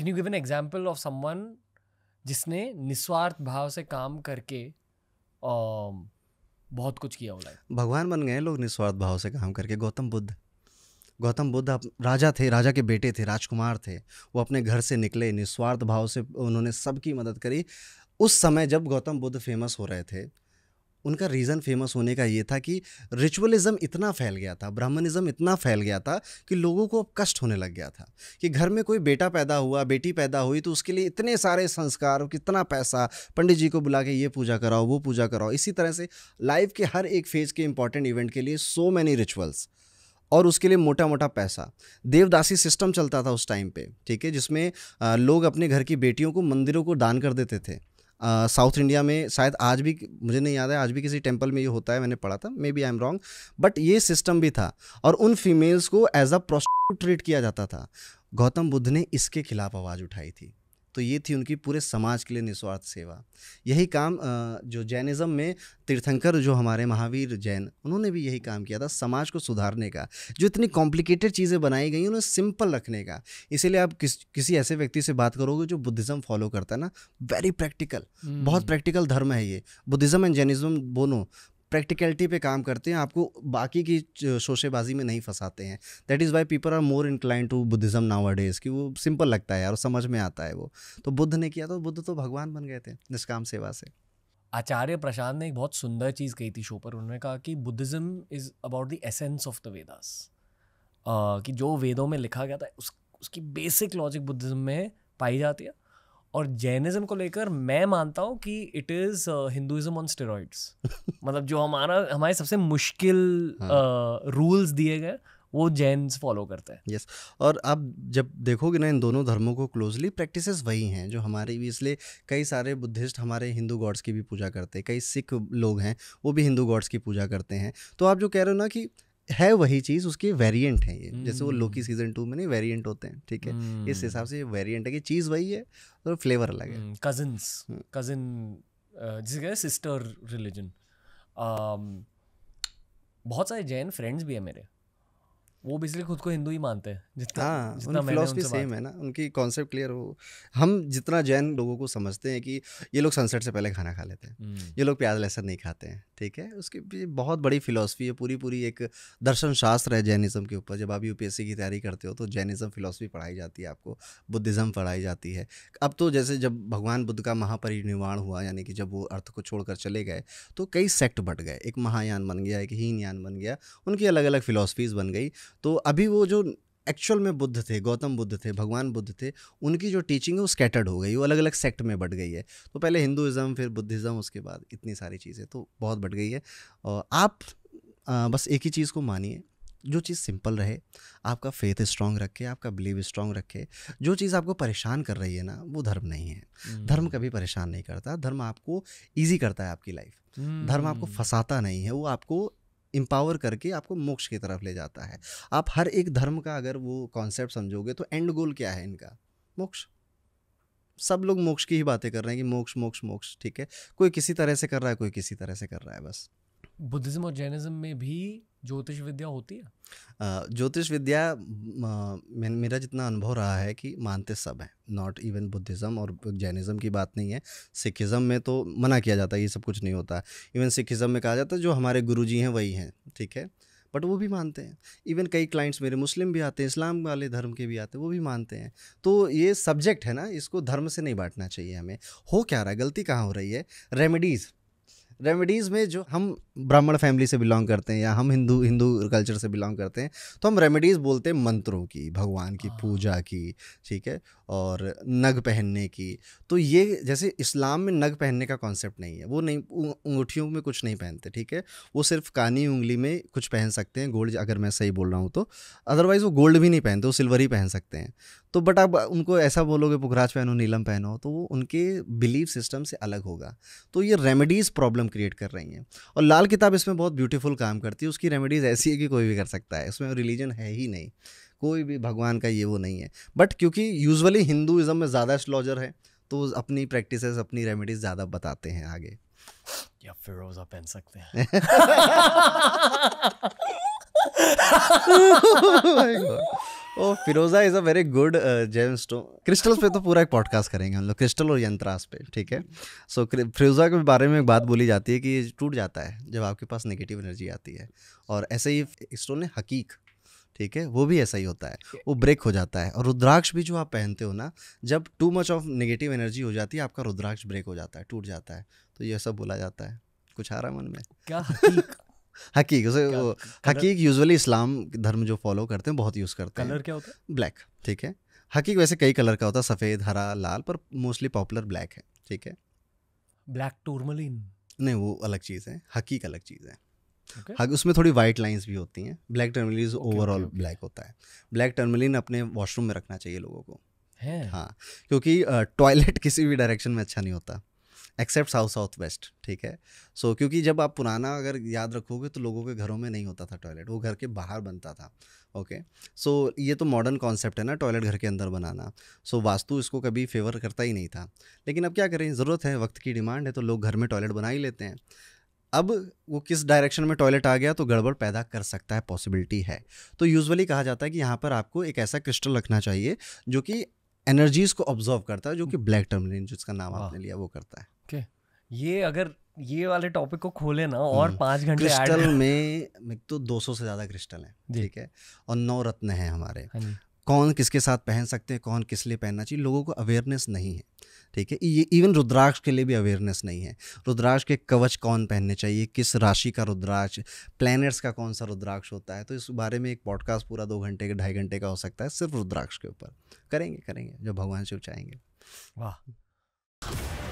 Can you give an example of someone जिसने निस्वार्थ भाव से काम करके uh, बहुत कुछ किया हो भगवान बन गए लोग निस्वार्थ भाव से काम करके गौतम बुद्ध गौतम बुद्ध राजा थे राजा के बेटे थे राजकुमार थे वो अपने घर से निकले निस्वार्थ भाव से उन्होंने सबकी मदद करी उस समय जब गौतम बुद्ध फेमस हो रहे थे उनका रीज़न फेमस होने का ये था कि रिचुअलिज्म इतना फैल गया था ब्राह्मणिज़्म इतना फैल गया था कि लोगों को अब कष्ट होने लग गया था कि घर में कोई बेटा पैदा हुआ बेटी पैदा हुई तो उसके लिए इतने सारे संस्कार कितना पैसा पंडित जी को बुला के ये पूजा कराओ वो पूजा कराओ इसी तरह से लाइफ के हर एक फेज़ के इंपॉर्टेंट इवेंट के लिए सो मैनी रिचुअल्स और उसके लिए मोटा मोटा पैसा देवदासी सिस्टम चलता था उस टाइम पे ठीक है जिसमें लोग अपने घर की बेटियों को मंदिरों को दान कर देते थे साउथ इंडिया में शायद आज भी मुझे नहीं याद है आज भी किसी टेम्पल में ये होता है मैंने पढ़ा था maybe I am wrong but ये सिस्टम भी था और उन फीमेल्स को एज अ प्रोस्टिट्यूट ट्रीट किया जाता था गौतम बुद्ध ने इसके खिलाफ आवाज़ उठाई थी तो ये थी उनकी पूरे समाज के लिए निस्वार्थ सेवा यही काम जो जैनिज़्म में तीर्थंकर जो हमारे महावीर जैन उन्होंने भी यही काम किया था समाज को सुधारने का जो इतनी कॉम्प्लिकेटेड चीज़ें बनाई गई उन्हें सिंपल रखने का इसीलिए आप किस किसी ऐसे व्यक्ति से बात करोगे जो बुद्धिज़्म फॉलो करता है ना वेरी प्रैक्टिकल हम्म। बहुत प्रैक्टिकल धर्म है ये बुद्धिज़्म एंड जैनिज़्म दोनों प्रैक्टिकलिटी पे काम करते हैं आपको बाकी की शोशेबाजी में नहीं फंसाते हैं that is why people are more incline to Buddhism nowadays कि वो सिंपल लगता है और समझ में आता है वो तो बुद्ध ने किया तो बुद्ध तो भगवान बन गए थे निष्काम सेवा से आचार्य प्रसाद ने एक बहुत सुंदर चीज़ कही थी शो पर उन्होंने कहा कि Buddhism is about the essence of the Vedas कि जो वेदों में लिखा गया था उस उसकी बेसिक लॉजिक बुद्धिज़्म में पाई जाती है और जैनिज्म को लेकर मैं मानता हूँ कि it is Hinduism on steroids मतलब जो हमारा हमारे सबसे मुश्किल रूल्स हाँ। uh, दिए गए वो जैन्स फॉलो करते हैं यस yes. और आप जब देखोगे ना इन दोनों धर्मों को क्लोजली प्रैक्टिसेस वही हैं जो हमारे भी इसलिए कई सारे बुद्धिस्ट हमारे हिंदू गॉड्स की भी पूजा करते हैं कई सिख लोग हैं वो भी हिंदू गॉड्स की पूजा करते हैं तो आप जो कह रहे हो ना कि है वही चीज़ उसके वेरिएंट है ये जैसे वो लोकी सीजन टू में नहीं वेरिएंट होते हैं ठीक है इस हम्म। हिसाब से वेरिएंट है कि चीज़ वही है और फ्लेवर अलग है कजन्स हम्म, कजन हम्म। जिसे कहते सिस्टर रिलीजन बहुत सारे जैन फ्रेंड्स भी है मेरे वो बेसिकली खुद को हिंदू ही मानते हैं जितना हाँ जितना फिलोसफी सेम है ना उनकी कॉन्सेप्ट क्लियर हो हम जितना जैन लोगों को समझते हैं कि ये लोग सनसेट से पहले खाना खा लेते हैं हम्म। ये लोग प्याज लहसुन नहीं खाते हैं ठीक है उसकी बहुत बड़ी फिलोसफी है पूरी पूरी एक दर्शन शास्त्र है जैनिज़्म के ऊपर जब आप यूपीएससी की तैयारी करते हो तो जैनिज़्म फिलोसफी पढ़ाई जाती है आपको बुद्धिज़्म पढ़ाई जाती है अब तो जैसे जब भगवान बुद्ध का महापरिनिर्वाण हुआ यानी कि जब वो अर्थ को छोड़कर चले गए तो कई सेक्ट बट गए एक महायान बन गया एक यान बन गया उनकी अलग अलग फ़िलासफ़ीज़ बन गई तो अभी वो जो एक्चुअल में बुद्ध थे गौतम बुद्ध थे भगवान बुद्ध थे उनकी जो टीचिंग है वो स्कैटर्ड हो गई वो अलग अलग सेक्ट में बढ़ गई है तो पहले हिंदुज़म फिर बुद्धिज़्म उसके बाद इतनी सारी चीज़ें तो बहुत बढ़ गई है और आप आ, बस एक ही चीज़ को मानिए जो चीज़ सिंपल रहे आपका फेथ स्ट्रांग रखे आपका बिलीव स्ट्रांग रखे जो चीज़ आपको परेशान कर रही है ना वो धर्म नहीं है हम्म। धर्म कभी परेशान नहीं करता धर्म आपको ईजी करता है आपकी लाइफ हम्म। धर्म आपको फंसाता नहीं है वो आपको एम्पावर करके आपको मोक्ष की तरफ ले जाता है आप हर एक धर्म का अगर वो कॉन्सेप्ट समझोगे तो एंड गोल क्या है इनका मोक्ष सब लोग मोक्ष की ही बातें कर रहे हैं कि मोक्ष मोक्ष मोक्ष ठीक है कोई किसी तरह से कर रहा है कोई किसी तरह से कर रहा है बस बुद्धिज़्म और जैनिज़्म में भी ज्योतिष विद्या होती है ज्योतिष विद्या मेरा जितना अनुभव रहा है कि मानते सब हैं नॉट इवन बुद्धिज़्म और जैनिज़्म की बात नहीं है सिखिज़म में तो मना किया जाता है ये सब कुछ नहीं होता इवन सिखिज़म में कहा जाता है जो हमारे गुरु जी हैं वही हैं ठीक है बट वो भी मानते हैं इवन कई क्लाइंट्स मेरे मुस्लिम भी आते हैं इस्लाम वाले धर्म के भी आते हैं वो भी मानते हैं तो ये सब्जेक्ट है ना इसको धर्म से नहीं बांटना चाहिए हमें हो क्या रहा है गलती कहाँ हो रही है रेमेडीज़ रेमेडीज़ में जो हम ब्राह्मण फैमिली से बिलोंग करते हैं या हम हिंदू हिंदू कल्चर से बिलोंग करते हैं तो हम रेमेडीज़ बोलते हैं मंत्रों की भगवान की हाँ। पूजा की ठीक है और नग पहनने की तो ये जैसे इस्लाम में नग पहनने का कॉन्सेप्ट नहीं है वो नहीं अंगूठियों में कुछ नहीं पहनते ठीक है वो सिर्फ कानी उंगली में कुछ पहन सकते हैं गोल्ड अगर मैं सही बोल रहा हूँ तो अदरवाइज़ वो गोल्ड भी नहीं पहनते वो सिल्वर ही पहन सकते हैं तो बट आप उनको ऐसा बोलोगे पुखराज पहनो नीलम पहनो तो वो उनके बिलीव सिस्टम से अलग होगा तो ये रेमेडीज़ प्रॉब्लम क्रिएट कर रही हैं और लाल किताब इसमें बहुत ब्यूटीफुल काम करती है उसकी रेमेडीज़ ऐसी है कि कोई भी कर सकता है इसमें रिलीजन है ही नहीं कोई भी भगवान का ये वो नहीं है बट क्योंकि यूजुअली हिंदुज़म में ज़्यादा स्लॉजर है तो अपनी प्रैक्टिस अपनी रेमेडीज़ ज़्यादा बताते हैं आगे या फिरोजा पहन सकते हैं oh ओ फिरोजा is a very good gemstone crystals पे तो पूरा एक पॉडकास्ट करेंगे हम लोग क्रिस्टल और यंत्रास पे ठीक है सो so, फिरोजा के बारे में एक बात बोली जाती है कि ये टूट जाता है जब आपके पास नेगेटिव एनर्जी आती है और ऐसे ही स्टोन है हकीक ठीक है वो भी ऐसा ही होता है वो ब्रेक हो जाता है और रुद्राक्ष भी जो आप पहनते हो ना जब too much of negative energy हो जाती है आपका रुद्राक्ष ब्रेक हो जाता है टूट जाता है तो ये सब बोला जाता है कुछ आ रहा मन में क्या हकीक उसे वो हकीक यूजुअली इस्लाम धर्म जो फॉलो करते हैं बहुत यूज़ करते हैं कलर क्या होता है ब्लैक ठीक है हकीक वैसे कई कलर का होता है सफ़ेद हरा लाल पर मोस्टली पॉपुलर ब्लैक है ठीक है ब्लैक टूरमलिन नहीं वो अलग चीज़ है हकीक अलग चीज़ है okay. हाँ उसमें थोड़ी वाइट लाइंस भी होती हैं ब्लैक टर्मलिन ओवरऑल ब्लैक होता है ब्लैक टर्मलिन अपने वॉशरूम में रखना चाहिए लोगों को है हाँ क्योंकि टॉयलेट किसी भी डायरेक्शन में अच्छा नहीं होता एक्सेप्ट साउथ साउथ वेस्ट ठीक है सो so, क्योंकि जब आप पुराना अगर याद रखोगे तो लोगों के घरों में नहीं होता था टॉयलेट वो घर के बाहर बनता था ओके okay? सो so, ये तो मॉडर्न कॉन्सेप्ट है ना टॉयलेट घर के अंदर बनाना सो so, वास्तु इसको कभी फेवर करता ही नहीं था लेकिन अब क्या करें ज़रूरत है वक्त की डिमांड है तो लोग घर में टॉयलेट बना ही लेते हैं अब वो किस डायरेक्शन में टॉयलेट आ गया तो गड़बड़ पैदा कर सकता है पॉसिबिलिटी है तो यूजुअली कहा जाता है कि यहाँ पर आपको एक ऐसा क्रिस्टल रखना चाहिए जो कि एनर्जीज़ को ऑब्जर्व करता है जो कि ब्लैक टर्मलिन हम्म। जिसका नाम आपने लिया वो करता है ओके ये अगर ये वाले टॉपिक को खोले ना और हम्म। पाँच घंटे क्रिस्टल में एक तो 200 से ज़्यादा क्रिस्टल हैं ठीक है और नौ रत्न हैं हमारे हाँ कौन किसके साथ पहन सकते हैं कौन किस लिए पहनना चाहिए लोगों को अवेयरनेस नहीं है ठीक है ये इवन रुद्राक्ष के लिए भी अवेयरनेस नहीं है रुद्राक्ष के कवच कौन पहनने चाहिए किस राशि का रुद्राक्ष प्लैनेट्स का कौन सा रुद्राक्ष होता है तो इस बारे में एक पॉडकास्ट पूरा दो घंटे के ढाई घंटे का हो सकता है सिर्फ रुद्राक्ष के ऊपर करेंगे करेंगे जो भगवान शिव चाहेंगे वाह